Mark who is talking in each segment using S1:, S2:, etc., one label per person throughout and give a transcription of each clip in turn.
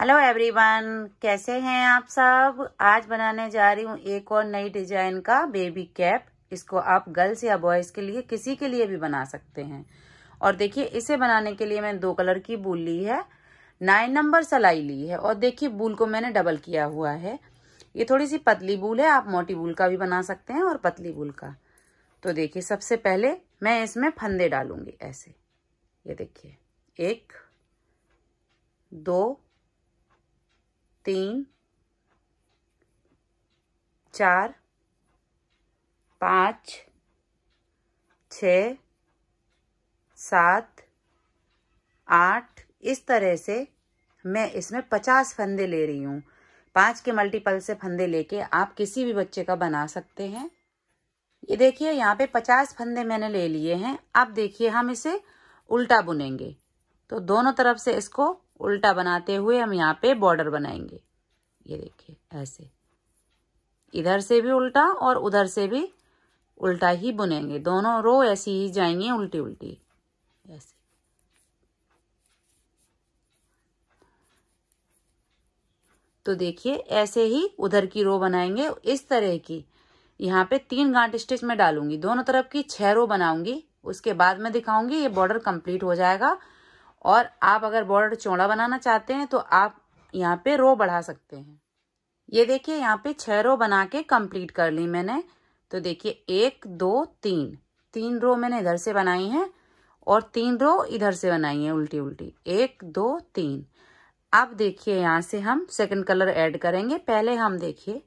S1: hello everyone कैसे हैं आप सब आज बनाने जा रही हूँ एक और नई डिजाइन का बेबी कैप इसको आप गर्ल्स या बॉयज़ के लिए किसी के लिए भी बना सकते हैं और देखिए इसे बनाने के लिए मैंने दो कलर की बूल ली है नाइन नंबर सलाई ली है और देखिए बूल को मैंने डबल किया हुआ है ये थोड़ी सी पतली बूल है आप मोटी बूल का भी बना सकते हैं और पतली बूल का तो देखिए सबसे पहले मैं इसमें फंदे डालूंगी ऐसे ये देखिए एक दो तीन चार पाँच छ सात आठ इस तरह से मैं इसमें पचास फंदे ले रही हूँ पाँच के मल्टीपल से फंदे लेके आप किसी भी बच्चे का बना सकते हैं ये देखिए यहाँ पे पचास फंदे मैंने ले लिए हैं अब देखिए हम इसे उल्टा बुनेंगे तो दोनों तरफ से इसको उल्टा बनाते हुए हम यहाँ पे बॉर्डर बनाएंगे ये देखिए ऐसे इधर से भी उल्टा और उधर से भी उल्टा ही बुनेंगे दोनों रो ऐसी ही जाएंगे उल्टी उल्टी ऐसे तो देखिए ऐसे ही उधर की रो बनाएंगे इस तरह की यहाँ पे तीन गांठ स्टिच में डालूंगी दोनों तरफ की छह रो बनाऊंगी उसके बाद में दिखाऊंगी ये बॉर्डर कंप्लीट हो जाएगा और आप अगर बॉर्डर चौड़ा बनाना चाहते हैं तो आप यहाँ पे रो बढ़ा सकते हैं ये देखिए यहाँ पे छह रो बना के कंप्लीट कर ली मैंने तो देखिए एक दो तीन तीन रो मैंने इधर से बनाई है और तीन रो इधर से बनाई है उल्टी उल्टी एक दो तीन अब देखिए यहाँ से हम सेकंड कलर ऐड करेंगे पहले हम देखिए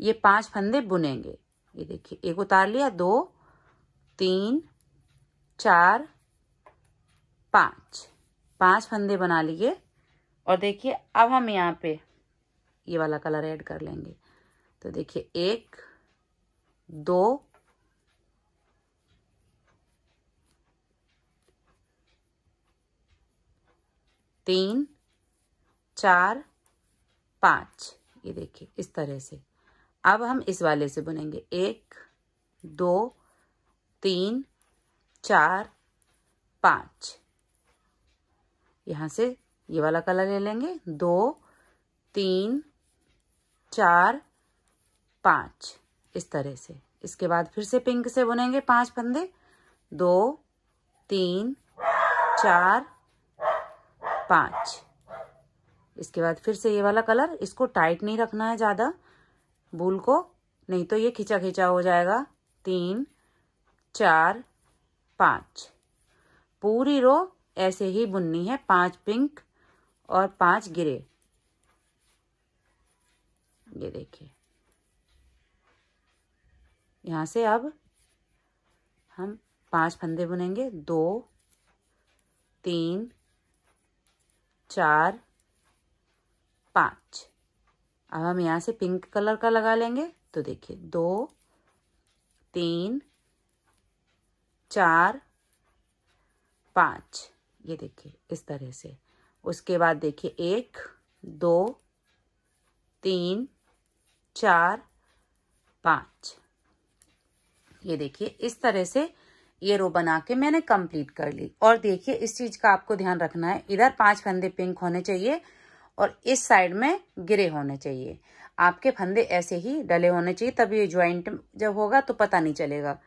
S1: ये पांच फंदे बुनेंगे ये देखिए एक उतार लिया दो तीन चार पांच पांच फंदे बना लिए और देखिए अब हम यहाँ पे ये वाला कलर ऐड कर लेंगे तो देखिए एक दो तीन चार पाँच ये देखिए इस तरह से अब हम इस वाले से बुनेंगे एक दो तीन चार पाँच यहाँ से ये वाला कलर ले लेंगे दो तीन चार पाँच इस तरह से इसके बाद फिर से पिंक से बुनेंगे पांच फंदे दो तीन चार पाँच इसके बाद फिर से ये वाला कलर इसको टाइट नहीं रखना है ज़्यादा भूल को नहीं तो ये खिंचा खिंचा हो जाएगा तीन चार पाँच पूरी रो ऐसे ही बुननी है पांच पिंक और पांच ग्रे ये देखिए यहां से अब हम पांच फंदे बुनेंगे दो तीन चार पांच अब हम यहां से पिंक कलर का लगा लेंगे तो देखिए दो तीन चार पांच ये देखिए इस तरह से उसके बाद देखिए एक दो तीन चार पाँच ये देखिए इस तरह से ये रो बना के मैंने कंप्लीट कर ली और देखिए इस चीज़ का आपको ध्यान रखना है इधर पांच फंदे पिंक होने चाहिए और इस साइड में ग्रे होने चाहिए आपके फंदे ऐसे ही डले होने चाहिए तब ये ज्वाइंट जब होगा तो पता नहीं चलेगा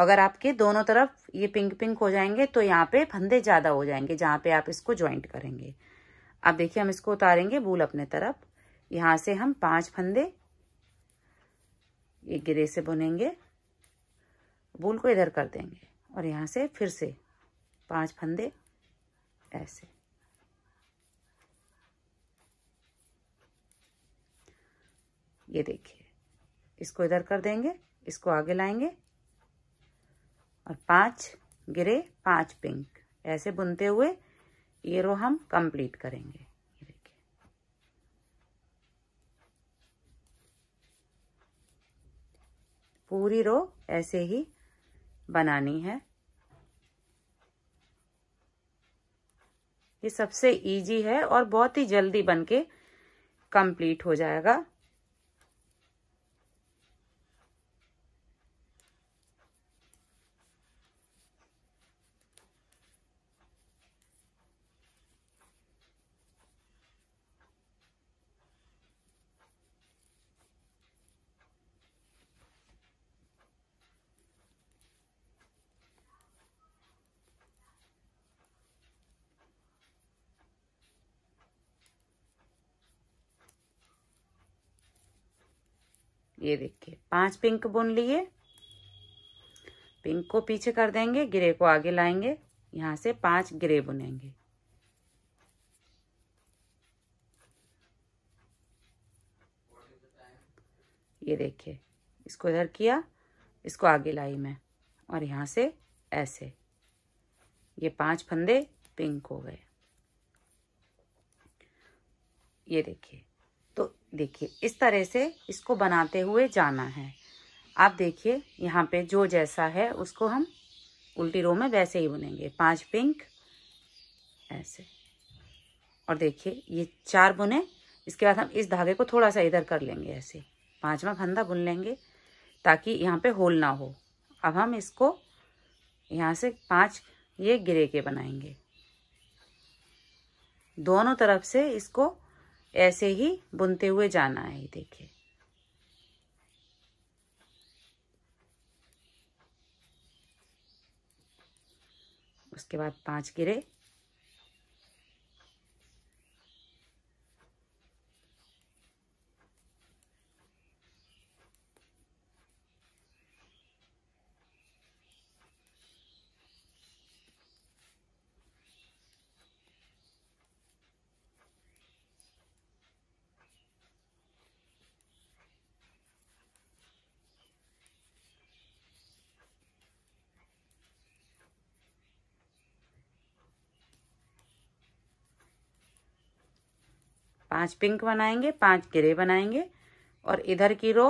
S1: अगर आपके दोनों तरफ ये पिंक पिंक हो जाएंगे तो यहाँ पे फंदे ज़्यादा हो जाएंगे जहाँ पे आप इसको ज्वाइंट करेंगे अब देखिए हम इसको उतारेंगे बूल अपने तरफ यहाँ से हम पांच फंदे ये गिरे से बुनेंगे बूल को इधर कर देंगे और यहाँ से फिर से पांच फंदे ऐसे ये देखिए इसको इधर कर देंगे इसको आगे लाएंगे और पांच ग्रे पांच पिंक ऐसे बुनते हुए ये रो हम कंप्लीट करेंगे पूरी रो ऐसे ही बनानी है ये सबसे इजी है और बहुत ही जल्दी बनके कंप्लीट हो जाएगा ये देखिए पांच पिंक बुन लिए पिंक को पीछे कर देंगे ग्रे को आगे लाएंगे यहां से पांच ग्रे बुनेंगे ये देखिए इसको इधर किया इसको आगे लाई मैं और यहां से ऐसे ये पांच फंदे पिंक हो गए ये देखिए देखिए इस तरह से इसको बनाते हुए जाना है आप देखिए यहाँ पे जो जैसा है उसको हम उल्टी रो में वैसे ही बुनेंगे पांच पिंक ऐसे और देखिए ये चार बुने इसके बाद हम इस धागे को थोड़ा सा इधर कर लेंगे ऐसे पांचवा फंदा बुन लेंगे ताकि यहाँ पे होल ना हो अब हम इसको यहाँ से पांच ये गिरे के बनाएंगे दोनों तरफ से इसको ऐसे ही बुनते हुए जाना है देखिए उसके बाद पांच गिरे पांच पिंक बनाएंगे पांच ग्रे बनाएंगे और इधर की रो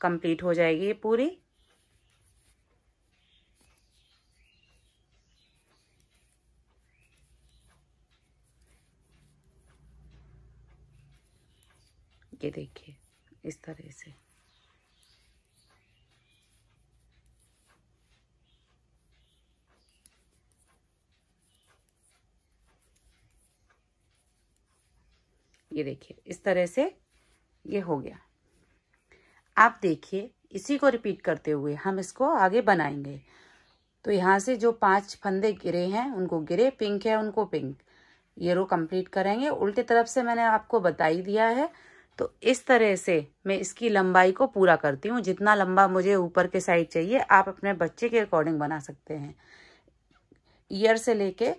S1: कंप्लीट हो जाएगी ये पूरी ये देखिए इस तरह से ये देखिए इस तरह से ये हो गया आप देखिए इसी को रिपीट करते हुए हम इसको आगे बनाएंगे तो यहाँ से जो पांच फंदे गिरे हैं उनको गिरे पिंक है उनको पिंक ये रो कंप्लीट करेंगे उल्टे तरफ से मैंने आपको बता ही दिया है तो इस तरह से मैं इसकी लंबाई को पूरा करती हूँ जितना लंबा मुझे ऊपर के साइड चाहिए आप अपने बच्चे के अकॉर्डिंग बना सकते हैं ईयर से लेके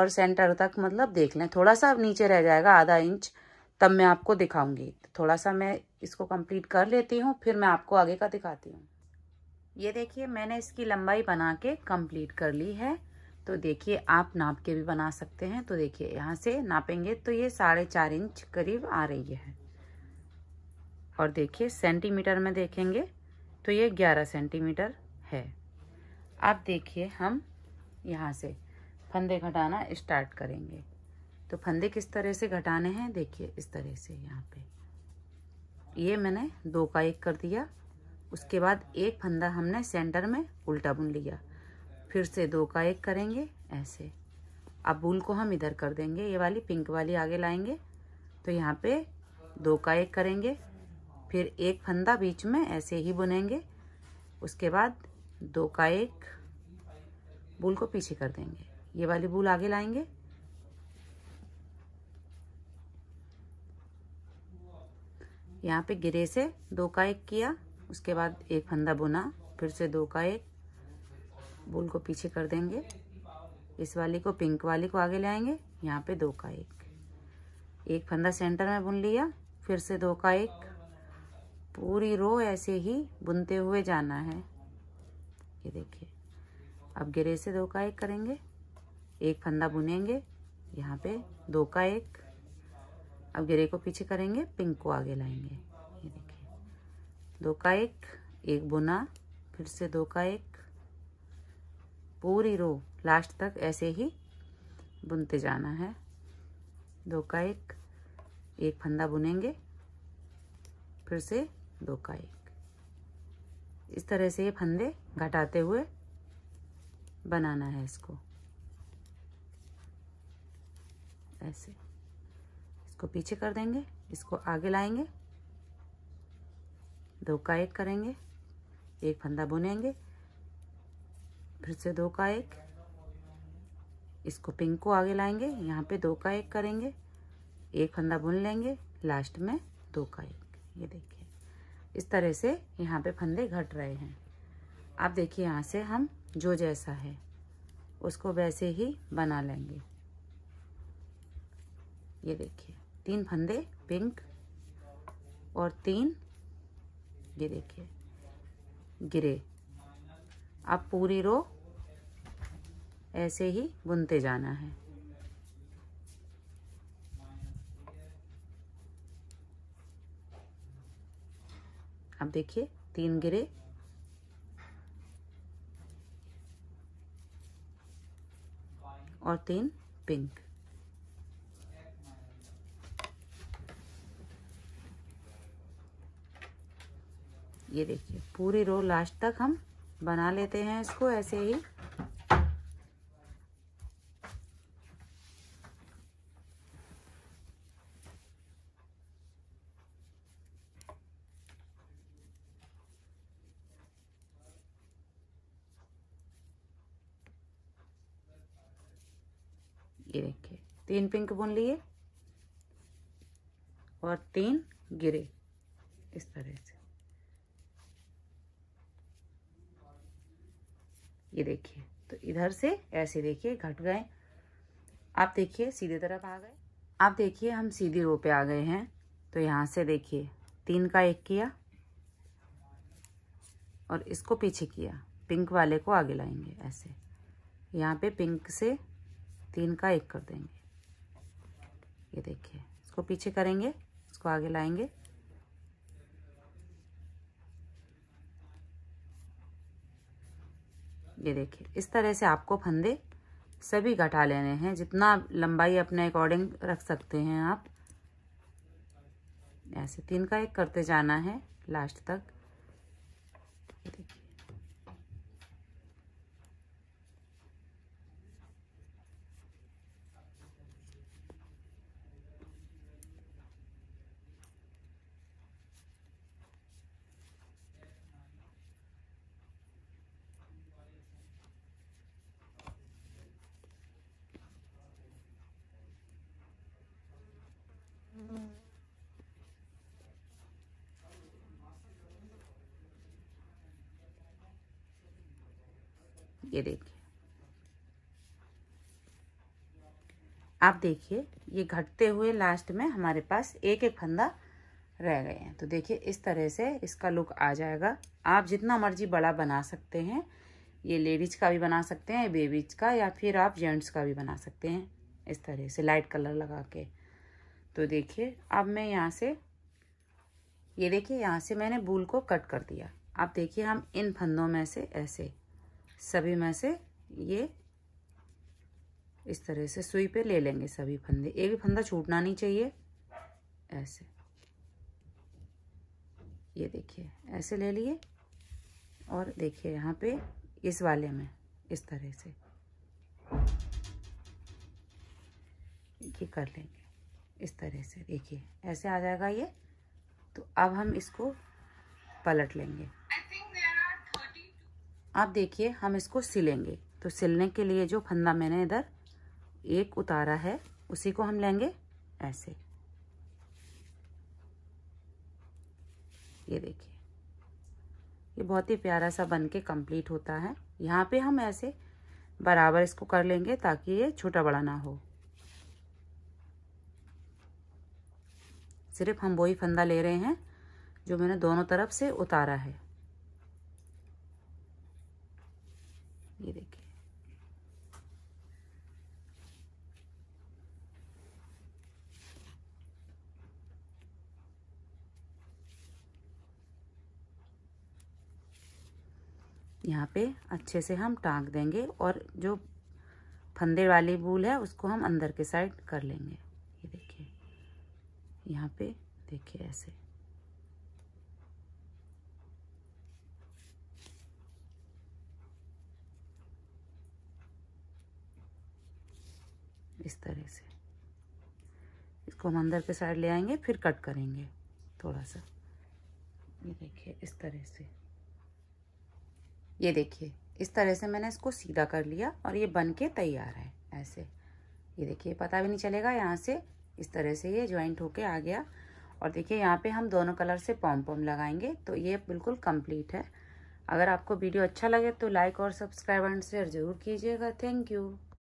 S1: और सेंटर तक मतलब देख लें थोड़ा सा नीचे रह जाएगा आधा इंच तब मैं आपको दिखाऊंगी तो थोड़ा सा मैं इसको कंप्लीट कर लेती हूँ फिर मैं आपको आगे का दिखाती हूँ ये देखिए मैंने इसकी लंबाई बना के कंप्लीट कर ली है तो देखिए आप नाप के भी बना सकते हैं तो देखिए यहाँ से नापेंगे तो ये साढ़े चार इंच करीब आ रही है और देखिए सेंटीमीटर में देखेंगे तो ये ग्यारह सेंटीमीटर है आप देखिए हम यहाँ से फंदे घटाना स्टार्ट करेंगे तो फंदे किस तरह से घटाने हैं देखिए इस तरह से यहाँ पे ये मैंने दो का एक कर दिया उसके बाद एक फंदा हमने सेंटर में उल्टा बुन लिया फिर से दो का एक करेंगे ऐसे अब बूल को हम इधर कर देंगे ये वाली पिंक वाली आगे लाएंगे तो यहाँ पे दो का एक करेंगे फिर एक फंदा बीच में ऐसे ही बुनेंगे उसके बाद दो का एक बूल को पीछे कर देंगे ये वाली बूल आगे लाएंगे यहाँ पे गिरे से दो का एक किया उसके बाद एक फंदा बुना फिर से दो का एक बुल को पीछे कर देंगे इस वाली को पिंक वाली को आगे लाएंगे यहाँ पे दो का एक एक फंदा सेंटर में बुन लिया फिर से दो का एक पूरी रो ऐसे ही बुनते हुए जाना है ये देखिए अब गिरे से दो का एक करेंगे एक फंदा बुनेंगे यहाँ पे दो का एक अब ग्रे को पीछे करेंगे पिंक को आगे लाएंगे ये देखिए दो का एक एक बुना फिर से दो का एक पूरी रो लास्ट तक ऐसे ही बुनते जाना है दो का एक एक फंदा बुनेंगे फिर से दो का एक इस तरह से ये फंदे घटाते हुए बनाना है इसको ऐसे इसको पीछे कर देंगे इसको आगे लाएंगे दो का एक करेंगे एक फंदा बुनेंगे फिर से दो का एक इसको पिंक को आगे लाएंगे यहाँ पे दो का एक करेंगे एक फंदा बुन लेंगे लास्ट में दो का एक ये देखिए इस तरह से यहाँ पे फंदे घट रहे हैं आप देखिए यहाँ से हम जो जैसा है उसको वैसे ही बना लेंगे ये देखिए तीन फंदे पिंक और तीन ये देखिए गिरे अब पूरी रो ऐसे ही बुनते जाना है अब देखिए तीन गिरे और तीन पिंक ये देखिए पूरी रो लास्ट तक हम बना लेते हैं इसको ऐसे ही ये देखिए तीन पिंक बुन लिए और तीन गिरे इस तरह से ये देखिए तो इधर से ऐसे देखिए घट गए आप देखिए सीधे तरफ आ गए आप देखिए हम सीधे रो पे आ गए हैं तो यहाँ से देखिए तीन का एक किया और इसको पीछे किया पिंक वाले को आगे लाएंगे ऐसे यहाँ पे पिंक से तीन का एक कर देंगे ये देखिए इसको पीछे करेंगे इसको आगे लाएंगे ये देखिए इस तरह से आपको फंदे सभी घटा लेने हैं जितना लंबाई अपने अकॉर्डिंग रख सकते हैं आप ऐसे तीन का एक करते जाना है लास्ट तक ये देखिए आप देखिए ये घटते हुए लास्ट में हमारे पास एक एक फंदा रह गए हैं तो देखिए इस तरह से इसका लुक आ जाएगा आप जितना मर्जी बड़ा बना सकते हैं ये लेडीज का भी बना सकते हैं बेबीज का या फिर आप जेंट्स का भी बना सकते हैं इस तरह से लाइट कलर लगा के तो देखिए अब मैं यहाँ से ये देखिए यहाँ से मैंने बूल को कट कर दिया आप देखिए हम इन फंदों में से ऐसे सभी में से ये इस तरह से सुई पे ले लेंगे सभी फंदे एक भी फंदा छूटना नहीं चाहिए ऐसे ये देखिए ऐसे ले लिए और देखिए यहाँ पे इस वाले में इस तरह से ये कर लेंगे इस तरह से देखिए ऐसे आ जाएगा ये तो अब हम इसको पलट लेंगे आप देखिए हम इसको सिलेंगे तो सिलने के लिए जो फंदा मैंने इधर एक उतारा है उसी को हम लेंगे ऐसे ये देखिए ये बहुत ही प्यारा सा बन के कम्प्लीट होता है यहाँ पे हम ऐसे बराबर इसको कर लेंगे ताकि ये छोटा बड़ा ना हो सिर्फ हम वही फंदा ले रहे हैं जो मैंने दोनों तरफ से उतारा है यहाँ पे अच्छे से हम टाँग देंगे और जो फंदे वाली बूल है उसको हम अंदर के साइड कर लेंगे ये देखिए यहाँ पे देखिए ऐसे इस तरह से इसको हम अंदर के साइड ले आएंगे फिर कट करेंगे थोड़ा सा ये देखिए इस तरह से ये देखिए इस तरह से मैंने इसको सीधा कर लिया और ये बन के तैयार है ऐसे ये देखिए पता भी नहीं चलेगा यहाँ से इस तरह से ये ज्वाइंट होके आ गया और देखिए यहाँ पे हम दोनों कलर से पॉम पॉम लगाएंगे तो ये बिल्कुल कंप्लीट है अगर आपको वीडियो अच्छा लगे तो लाइक और सब्सक्राइब एंड शेयर ज़रूर कीजिएगा थैंक यू